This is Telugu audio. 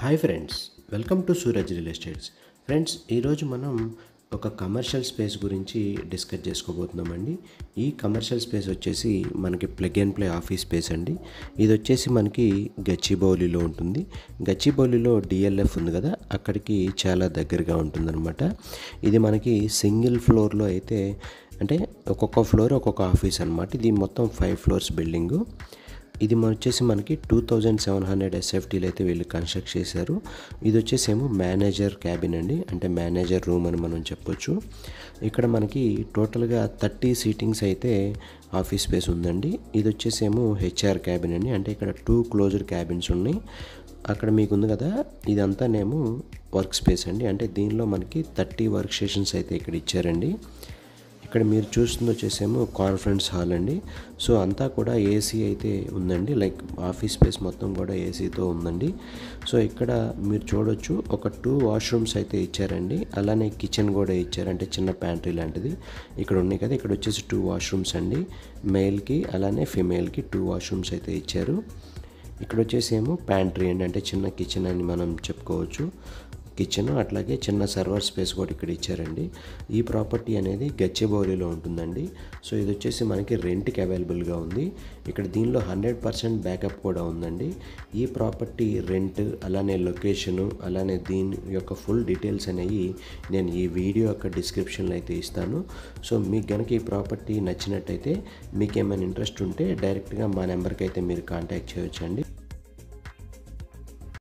hi friends welcome to Suraj real estates friends ఈరోజు మనం ఒక కమర్షియల్ స్పేస్ గురించి డిస్కస్ చేసుకోబోతున్నామండి ఈ కమర్షియల్ స్పేస్ వచ్చేసి మనకి plug and play office space అండి ఇది వచ్చేసి మనకి గచ్చిబౌలిలో ఉంటుంది గచ్చిబౌలిలో డిఎల్ఎఫ్ ఉంది కదా అక్కడికి చాలా దగ్గరగా ఉంటుందన్నమాట ఇది మనకి సింగిల్ ఫ్లోర్లో అయితే అంటే ఒక్కొక్క ఫ్లోర్ ఒక్కొక్క ఆఫీస్ అనమాట ఇది మొత్తం ఫైవ్ ఫ్లోర్స్ బిల్డింగు ఇది వచ్చేసి మనకి టూ థౌజండ్ సెవెన్ హండ్రెడ్ ఎస్ఎఫ్టీలు అయితే వీళ్ళు కన్స్ట్రక్ట్ చేశారు ఇది వచ్చేసి ఏమో మేనేజర్ క్యాబిన్ అండి అంటే మేనేజర్ రూమ్ అని మనం చెప్పొచ్చు ఇక్కడ మనకి టోటల్గా థర్టీ సీటింగ్స్ అయితే ఆఫీస్ స్పేస్ ఉందండి ఇది వచ్చేసి ఏమో హెచ్ఆర్ క్యాబిన్ అండి అంటే ఇక్కడ టూ క్లోజ్డ్ క్యాబిన్స్ ఉన్నాయి అక్కడ మీకు ఉంది కదా ఇదంతా నేమో వర్క్ స్పేస్ అండి అంటే దీనిలో మనకి థర్టీ వర్క్ స్టేషన్స్ అయితే ఇక్కడ ఇచ్చారండి ఇక్కడ మీరు చూస్తుంది వచ్చేసేమో కాన్ఫరెన్స్ హాల్ అండి సో అంతా కూడా ఏసీ అయితే ఉందండి లైక్ ఆఫీస్ స్పేస్ మొత్తం కూడా ఏసీతో ఉందండి సో ఇక్కడ మీరు చూడొచ్చు ఒక టూ వాష్రూమ్స్ అయితే ఇచ్చారండి అలానే కిచెన్ కూడా ఇచ్చారు అంటే చిన్న ప్యాంట్రీ లాంటిది ఇక్కడ ఉన్నాయి కదా ఇక్కడ వచ్చేసి టూ వాష్రూమ్స్ అండి మెయిల్కి అలానే ఫిమేల్కి టూ వాష్రూమ్స్ అయితే ఇచ్చారు ఇక్కడ వచ్చేసి ఏమో ప్యాంట్రీ అండి అంటే చిన్న కిచెన్ అని మనం చెప్పుకోవచ్చు కిచెన్ అట్లాగే చిన్న సర్వర్ స్పేస్ కూడా ఇక్కడ ఇచ్చారండి ఈ ప్రాపర్టీ అనేది గచ్చిబౌలిలో ఉంటుందండి సో ఇది వచ్చేసి మనకి రెంట్కి అవైలబుల్గా ఉంది ఇక్కడ దీనిలో హండ్రెడ్ పర్సెంట్ బ్యాకప్ కూడా ఉందండి ఈ ప్రాపర్టీ రెంట్ అలానే లొకేషను అలానే దీని యొక్క ఫుల్ డీటెయిల్స్ అనేవి నేను ఈ వీడియో యొక్క డిస్క్రిప్షన్లో అయితే ఇస్తాను సో మీకు కనుక ఈ ప్రాపర్టీ నచ్చినట్టయితే మీకు ఏమైనా ఇంట్రెస్ట్ ఉంటే డైరెక్ట్గా మా నెంబర్కి అయితే మీరు కాంటాక్ట్ చేయొచ్చండి